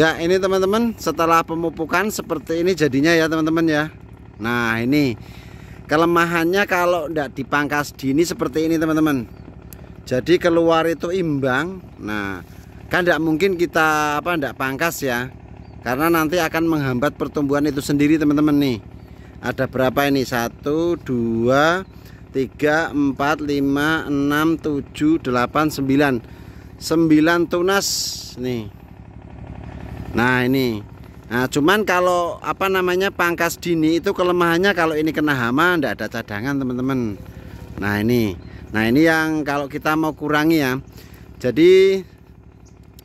Ya ini teman-teman setelah pemupukan seperti ini jadinya ya teman-teman ya Nah ini kelemahannya kalau tidak dipangkas dini seperti ini teman-teman Jadi keluar itu imbang Nah kan tidak mungkin kita apa tidak pangkas ya Karena nanti akan menghambat pertumbuhan itu sendiri teman-teman nih Ada berapa ini Satu, dua, tiga, empat, lima, enam, tujuh, delapan, sembilan Sembilan tunas nih nah ini nah cuman kalau apa namanya pangkas dini itu kelemahannya kalau ini kena hama ndak ada cadangan teman-teman nah ini nah ini yang kalau kita mau kurangi ya jadi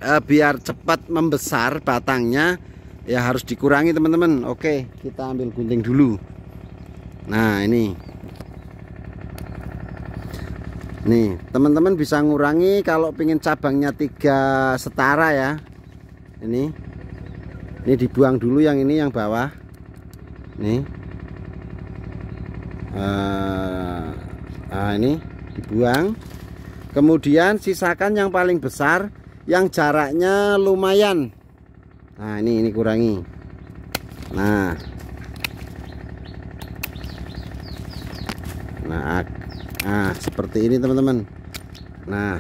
eh, biar cepat membesar batangnya ya harus dikurangi teman-teman oke kita ambil gunting dulu nah ini nih teman-teman bisa ngurangi kalau pingin cabangnya tiga setara ya ini ini dibuang dulu yang ini yang bawah nih uh, nah ini dibuang kemudian sisakan yang paling besar yang jaraknya lumayan nah ini ini kurangi nah nah nah seperti ini teman-teman nah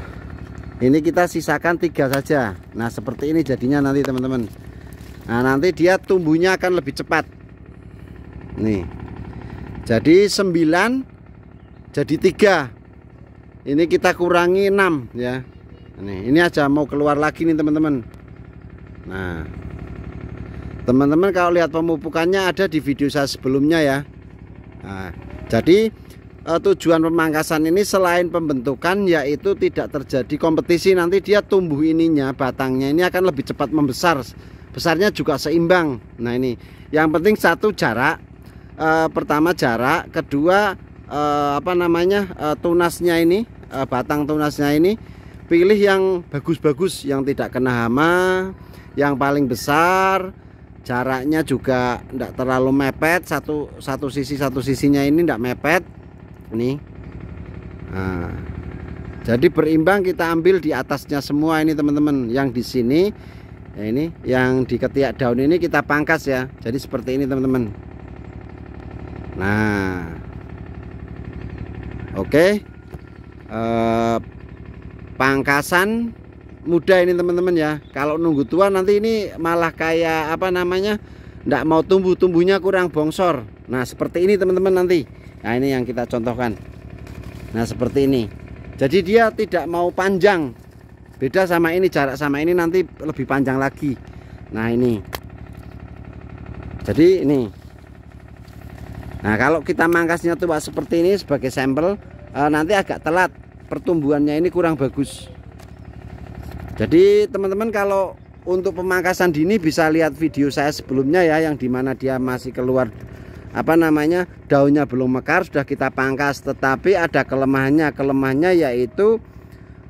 ini kita sisakan tiga saja nah seperti ini jadinya nanti teman-teman Nah, nanti dia tumbuhnya akan lebih cepat. Nih. Jadi 9 jadi 3. Ini kita kurangi 6 ya. Nih, ini aja mau keluar lagi nih teman-teman. Nah. Teman-teman kalau lihat pemupukannya ada di video saya sebelumnya ya. Nah, jadi eh, tujuan pemangkasan ini selain pembentukan yaitu tidak terjadi kompetisi nanti dia tumbuh ininya batangnya ini akan lebih cepat membesar besarnya juga seimbang nah ini yang penting satu jarak e, pertama jarak kedua e, apa namanya e, tunasnya ini e, batang tunasnya ini pilih yang bagus-bagus yang tidak kena hama yang paling besar jaraknya juga tidak terlalu mepet satu satu sisi satu sisinya ini tidak mepet ini nah, jadi berimbang kita ambil di atasnya semua ini teman-teman yang di sini ya ini yang di ketiak daun ini kita pangkas ya jadi seperti ini teman-teman nah oke okay. Eh, pangkasan mudah ini teman-teman ya kalau nunggu tua nanti ini malah kayak apa namanya tidak mau tumbuh tumbuhnya kurang bongsor nah seperti ini teman-teman nanti nah ini yang kita contohkan nah seperti ini jadi dia tidak mau panjang beda sama ini jarak sama ini nanti lebih panjang lagi nah ini jadi ini nah kalau kita mangkasnya tuh seperti ini sebagai sampel eh, nanti agak telat pertumbuhannya ini kurang bagus jadi teman-teman kalau untuk pemangkasan dini bisa lihat video saya sebelumnya ya yang dimana dia masih keluar apa namanya daunnya belum mekar sudah kita pangkas tetapi ada kelemahannya kelemahannya yaitu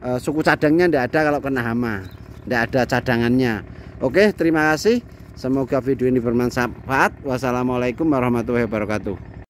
Eh, suku cadangnya tidak ada kalau kena hama tidak ada cadangannya oke terima kasih semoga video ini bermanfaat wassalamualaikum warahmatullahi wabarakatuh